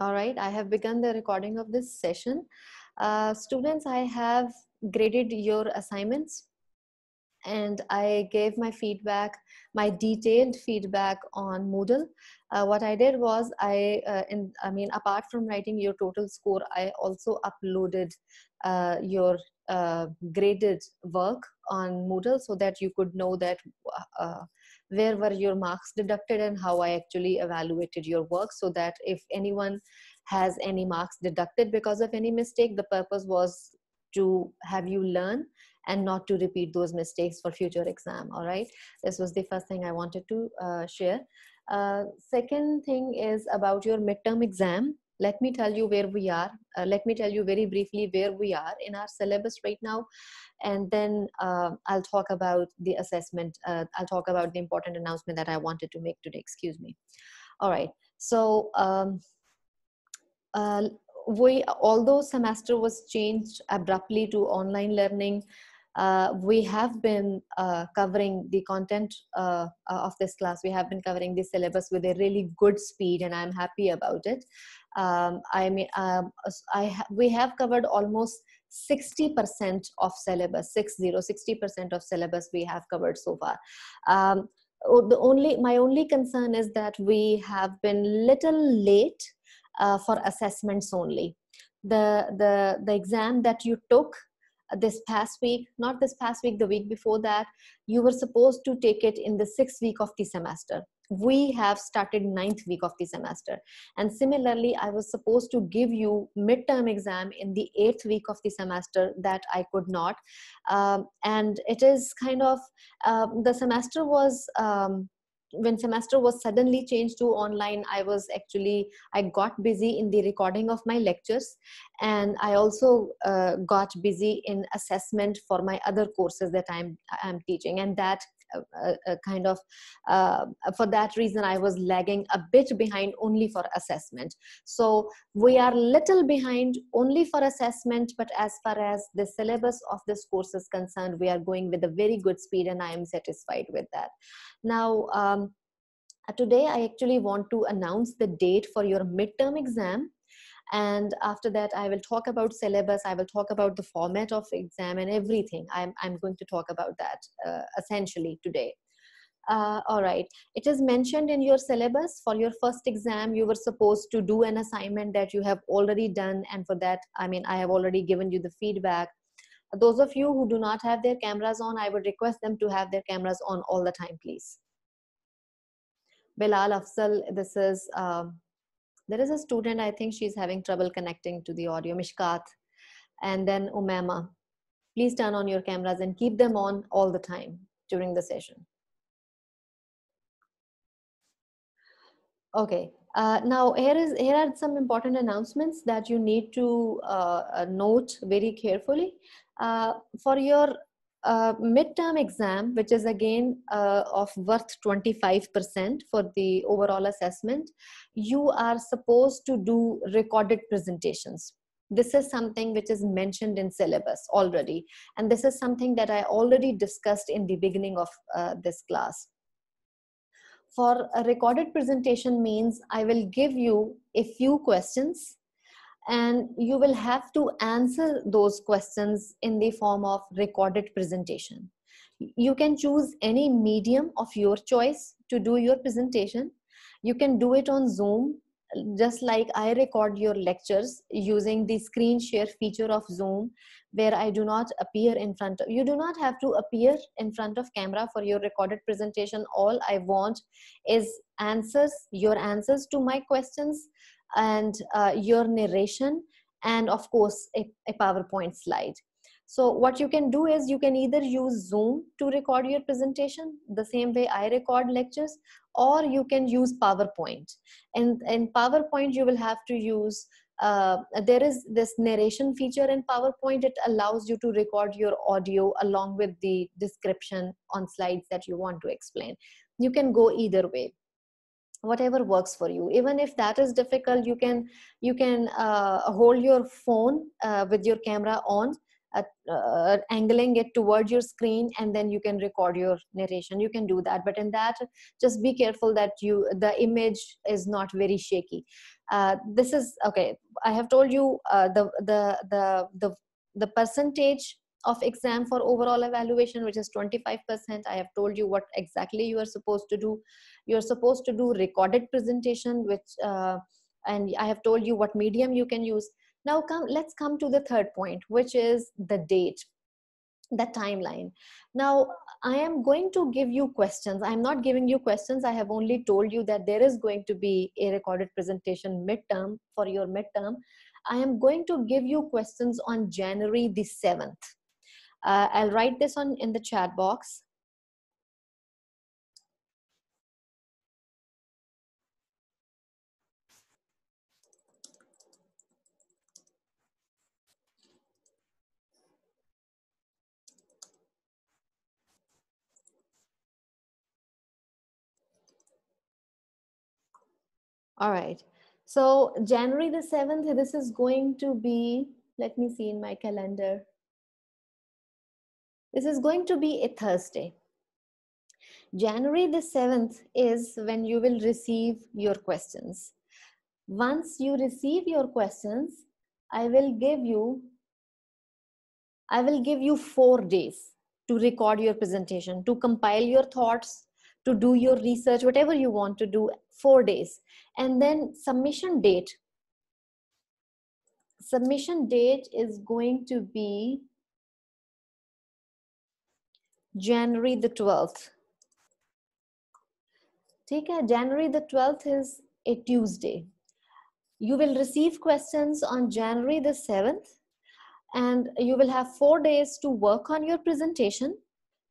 All right, I have begun the recording of this session. Uh, students, I have graded your assignments and I gave my feedback, my detailed feedback on Moodle. Uh, what I did was I, uh, in, I mean, apart from writing your total score, I also uploaded uh, your uh, graded work on Moodle so that you could know that uh, where were your marks deducted and how I actually evaluated your work so that if anyone has any marks deducted because of any mistake, the purpose was to have you learn and not to repeat those mistakes for future exam all right this was the first thing i wanted to uh, share uh, second thing is about your midterm exam let me tell you where we are uh, let me tell you very briefly where we are in our syllabus right now and then uh, i'll talk about the assessment uh, i'll talk about the important announcement that i wanted to make today excuse me all right so um, uh, we although semester was changed abruptly to online learning uh, we have been uh, covering the content uh, of this class. We have been covering the syllabus with a really good speed, and I'm happy about it um, I mean, um, I ha we have covered almost 60% of syllabus, 60, 60% of syllabus we have covered so far. Um, the only, my only concern is that we have been little late uh, for assessments only. The, the, the exam that you took this past week, not this past week, the week before that, you were supposed to take it in the sixth week of the semester we have started ninth week of the semester and similarly i was supposed to give you midterm exam in the eighth week of the semester that i could not um, and it is kind of uh, the semester was um, when semester was suddenly changed to online i was actually i got busy in the recording of my lectures and i also uh, got busy in assessment for my other courses that i'm i'm teaching and that a, uh, a uh, kind of uh, for that reason i was lagging a bit behind only for assessment so we are little behind only for assessment but as far as the syllabus of this course is concerned we are going with a very good speed and i am satisfied with that now um, today i actually want to announce the date for your midterm exam and after that i will talk about syllabus i will talk about the format of exam and everything i'm, I'm going to talk about that uh, essentially today uh, all right it is mentioned in your syllabus for your first exam you were supposed to do an assignment that you have already done and for that i mean i have already given you the feedback those of you who do not have their cameras on i would request them to have their cameras on all the time please bilal afzal this is um, there is a student, I think she's having trouble connecting to the audio, Mishkat, and then Umama. Please turn on your cameras and keep them on all the time during the session. Okay, uh, now here is here are some important announcements that you need to uh, uh note very carefully. Uh, for your midterm exam, which is again uh, of worth 25% for the overall assessment, you are supposed to do recorded presentations. This is something which is mentioned in syllabus already. And this is something that I already discussed in the beginning of uh, this class. For a recorded presentation means I will give you a few questions and you will have to answer those questions in the form of recorded presentation you can choose any medium of your choice to do your presentation you can do it on zoom just like i record your lectures using the screen share feature of zoom where i do not appear in front of you do not have to appear in front of camera for your recorded presentation all i want is answers your answers to my questions and uh, your narration and of course a, a PowerPoint slide. So what you can do is you can either use Zoom to record your presentation the same way I record lectures or you can use PowerPoint. And in PowerPoint you will have to use uh, there is this narration feature in PowerPoint. It allows you to record your audio along with the description on slides that you want to explain. You can go either way whatever works for you even if that is difficult you can you can uh, hold your phone uh, with your camera on uh, uh, angling it towards your screen and then you can record your narration you can do that but in that just be careful that you the image is not very shaky uh, this is okay i have told you uh, the the the the the percentage of exam for overall evaluation which is 25% i have told you what exactly you are supposed to do you're supposed to do recorded presentation which uh, and i have told you what medium you can use now come let's come to the third point which is the date the timeline now i am going to give you questions i'm not giving you questions i have only told you that there is going to be a recorded presentation midterm for your midterm i am going to give you questions on january the 7th uh, I'll write this on in the chat box. All right. So January the 7th, this is going to be, let me see in my calendar. This is going to be a Thursday. January the 7th is when you will receive your questions. Once you receive your questions, I will give you I will give you 4 days to record your presentation, to compile your thoughts, to do your research, whatever you want to do, 4 days. And then submission date submission date is going to be January the 12th. Take care. January the 12th is a Tuesday. You will receive questions on January the 7th and you will have four days to work on your presentation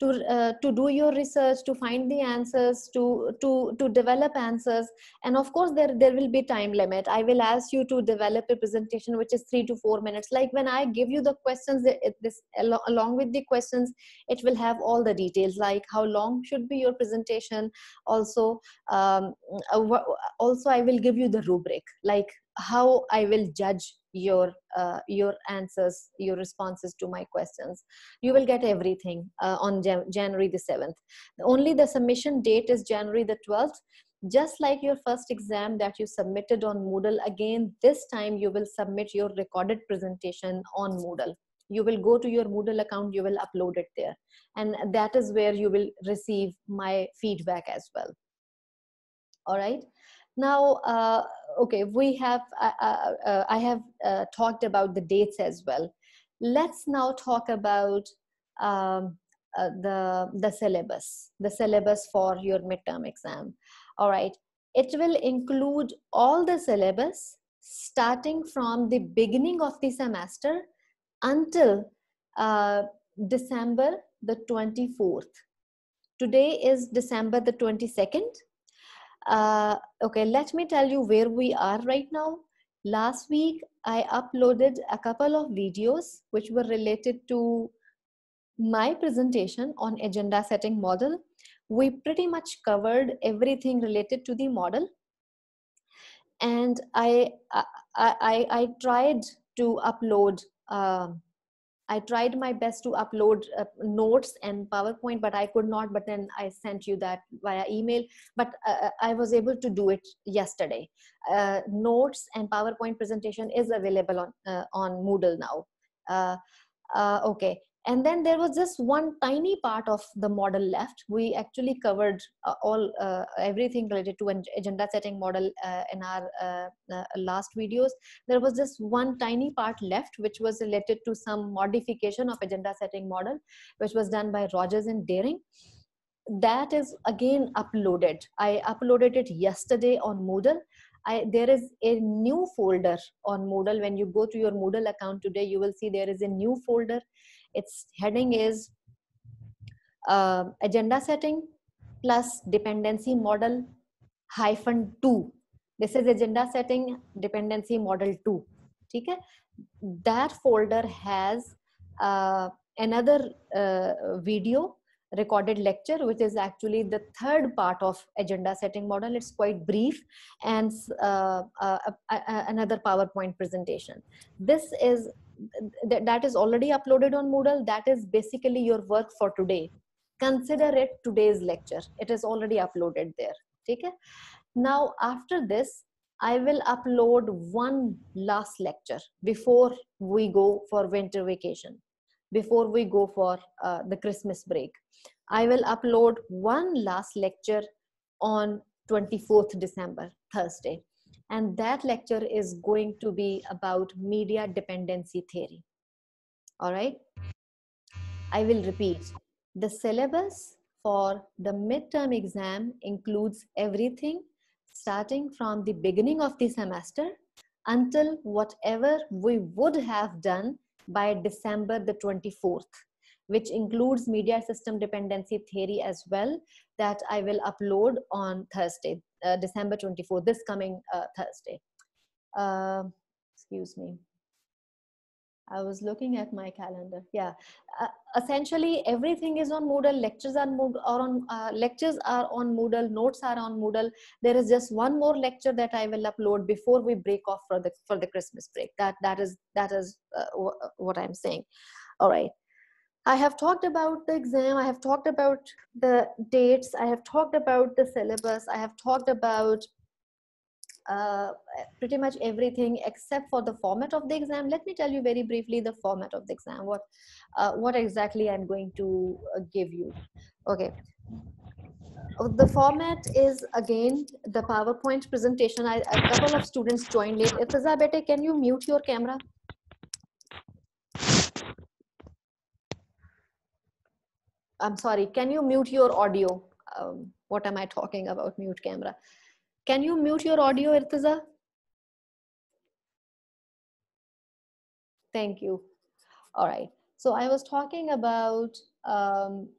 to uh, to do your research to find the answers to to to develop answers and of course there there will be time limit i will ask you to develop a presentation which is 3 to 4 minutes like when i give you the questions this along with the questions it will have all the details like how long should be your presentation also um, uh, also i will give you the rubric like how i will judge your uh, your answers your responses to my questions you will get everything uh, on Jan- january the 7th only the submission date is january the 12th just like your first exam that you submitted on moodle again this time you will submit your recorded presentation on moodle you will go to your moodle account you will upload it there and that is where you will receive my feedback as well all right now, uh, okay, we have, uh, uh, uh I have uh, talked about the dates as well. Let's now talk about um, the, the syllabus, the syllabus for your midterm exam. All right, it will include all the syllabus starting from the beginning of the semester until uh, December the 24th. Today is December the 22nd. Uh, okay, let me tell you where we are right now. Last week, I uploaded a couple of videos which were related to my presentation on agenda setting model. We pretty much covered everything related to the model. And I, I, I, I tried to upload uh, I tried my best to upload uh, notes and PowerPoint, but I could not. But then I sent you that via email. But uh, uh I was able to do it yesterday. Uh, notes and PowerPoint presentation is available on uh, on Moodle now. Uh, okay, and then there was just one tiny part of the model left we actually covered uh, all uh, everything related to agenda setting model uh, in our uh, uh, last videos there was just one tiny part left which was related to some modification of agenda setting model which was done by rogers and daring that is again uploaded i uploaded it yesterday on moodle I, there is a new folder on Moodle. When you go to your Moodle account today, you will see there is a new folder its heading is uh, agenda setting plus dependency model hyphen 2. This is agenda setting dependency model 2. Okay? That folder has uh, another uh, video recorded lecture which is actually the third part of agenda setting model it's quite brief and uh, uh, uh, another powerpoint presentation this is th- that is already uploaded on Moodle. That is basically your work for today. Consider it today's lecture. It is already uploaded there. Okay. Now, after this, I will upload one last lecture before we go for winter vacation, before we go for uh, the Christmas break. I will upload one last lecture on 24th December, Thursday. And that lecture is going to be about media dependency theory. All right. I will repeat. The syllabus for the midterm exam includes everything starting from the beginning of the semester until whatever we would have done by December the 24th, which includes media system dependency theory as well that I will upload on Thursday. Uh, December 24, this coming uh, Thursday. Um, excuse me. I was looking at my calendar. Yeah, uh, essentially everything is on Moodle. Lectures are, Moodle, are on uh, lectures are on Moodle. Notes are on Moodle. There is just one more lecture that I will upload before we break off for the for the Christmas break. That that is that is uh, what I'm saying. All right. I have talked about the exam, I have talked about the dates, I have talked about the syllabus, I have talked about uh, pretty much everything except for the format of the exam. Let me tell you very briefly the format of the exam, what, uh, what exactly I'm going to uh, give you. Okay. Oh, the format is again the PowerPoint presentation. I, a couple of students joined late. Fiza, can you mute your camera? I'm sorry, can you mute your audio? Um, what am I talking about? Mute camera. Can you mute your audio, Irtiza? Thank you. All right. So I was talking about um,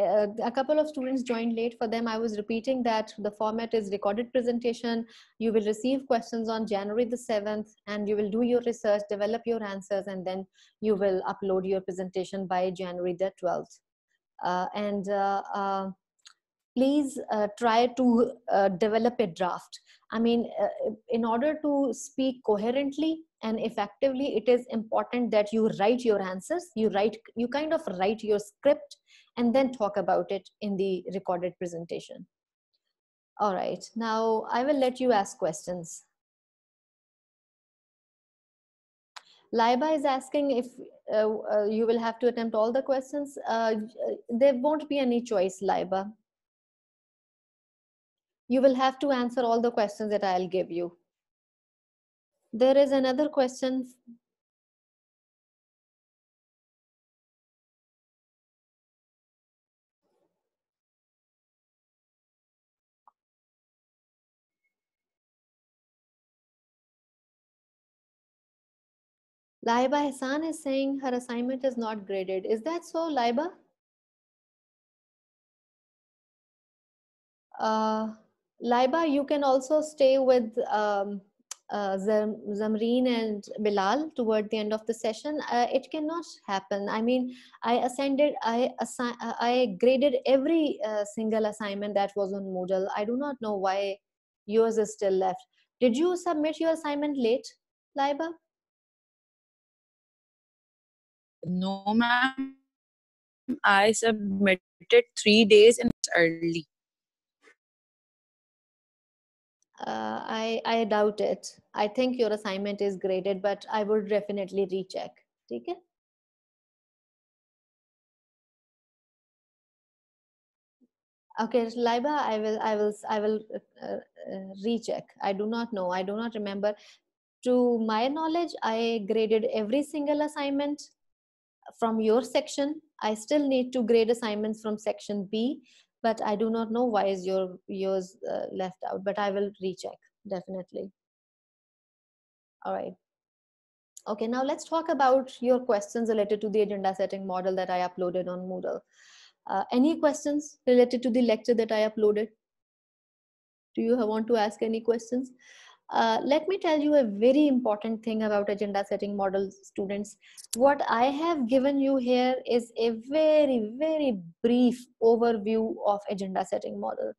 uh, a couple of students joined late for them i was repeating that the format is recorded presentation you will receive questions on january the 7th and you will do your research develop your answers and then you will upload your presentation by january the 12th uh, and uh, uh, please try to develop a draft. I mean, in order to speak coherently and effectively, it is important that you write your answers, you write, you kind of write your script and then talk about it in the recorded presentation. All right, now I will let you ask questions. Liba is asking if uh, uh, you will have to attempt all the questions. Uh, there won't be any choice, Liba. You will have to answer all the questions that I'll give you. There is another question Laiba Hassan is saying her assignment is not graded. Is that so, Laiba? Uh, Laiba, you can also stay with um, uh, Zamreen and Bilal toward the end of the session. Uh, it cannot happen. I mean, I ascended, I assi- I graded every uh, single assignment that was on Moodle. I do not know why yours is still left. Did you submit your assignment late, Laiba? no ma'am i submitted three days and early uh, I, I doubt it. I think your assignment is graded, but I would definitely recheck. take it Okay, Laiba, I will, I will, I will uh, uh, recheck. I do not know. I do not remember. To my knowledge, I graded every single assignment from your section i still need to grade assignments from section b but i do not know why is your yours uh, left out but i will recheck definitely all right okay now let's talk about your questions related to the agenda setting model that i uploaded on moodle uh, any questions related to the lecture that i uploaded do you want to ask any questions uh, let me tell you a very important thing about agenda setting model students. What I have given you here is a very, very brief overview of agenda setting model.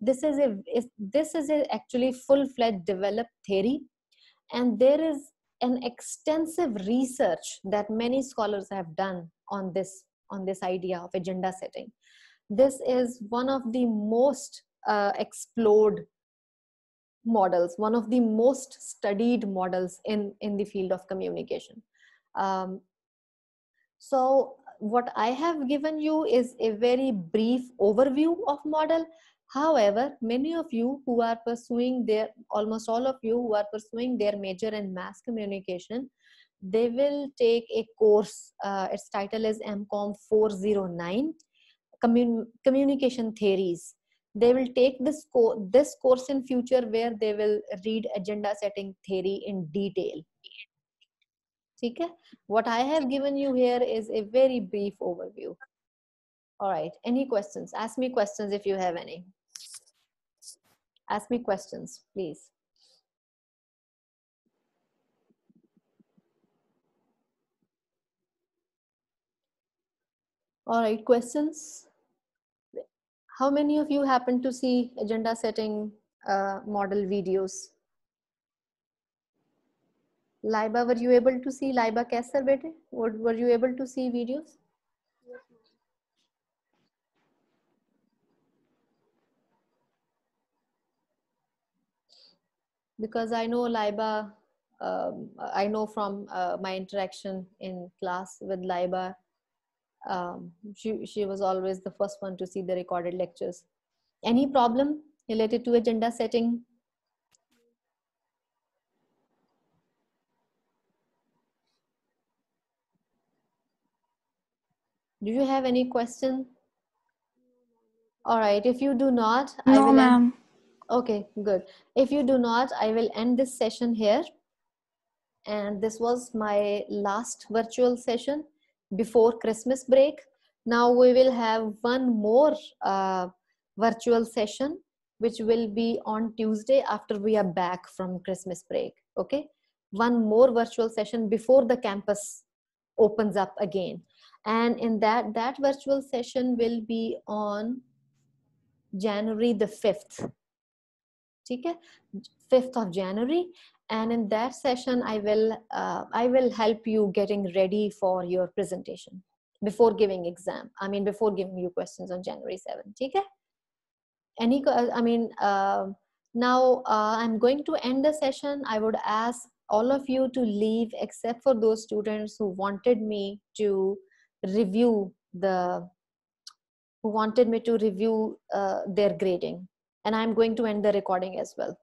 This is a is, this is a actually full-fledged developed theory, and there is an extensive research that many scholars have done on this on this idea of agenda setting. This is one of the most uh, explored models, one of the most studied models in, in the field of communication. Um, so what I have given you is a very brief overview of model. However, many of you who are pursuing their, almost all of you who are pursuing their major in mass communication, they will take a course. Uh, its title is MCOM 409, Commun Communication Theories they will take this co- this course in future where they will read agenda setting theory in detail Okay. what i have given you here is a very brief overview all right any questions ask me questions if you have any ask me questions please all right questions how many of you happen to see agenda setting uh, model videos? Laiba, were you able to see Laiba Kaiser Were, were you able to see videos? Because I know Laiba, um, I know from uh, my interaction in class with Laiba, um, she, she was always the first one to see the recorded lectures. Any problem related to agenda setting? Do you have any question? All right, if you do not, no, ma'am. Okay, good. If you do not, I will end this session here. And this was my last virtual session before Christmas break. Now we will have one more uh, virtual session, which will be on Tuesday after we are back from Christmas break. Okay, one more virtual session before the campus opens up again. And in that, that virtual session will be on January the 5th. Okay, fifth of January, and in that session i will uh, i will help you getting ready for your presentation before giving exam i mean before giving you questions on january 7th okay any i mean uh, now uh, i'm going to end the session i would ask all of you to leave except for those students who wanted me to review the who wanted me to review uh, their grading and i'm going to end the recording as well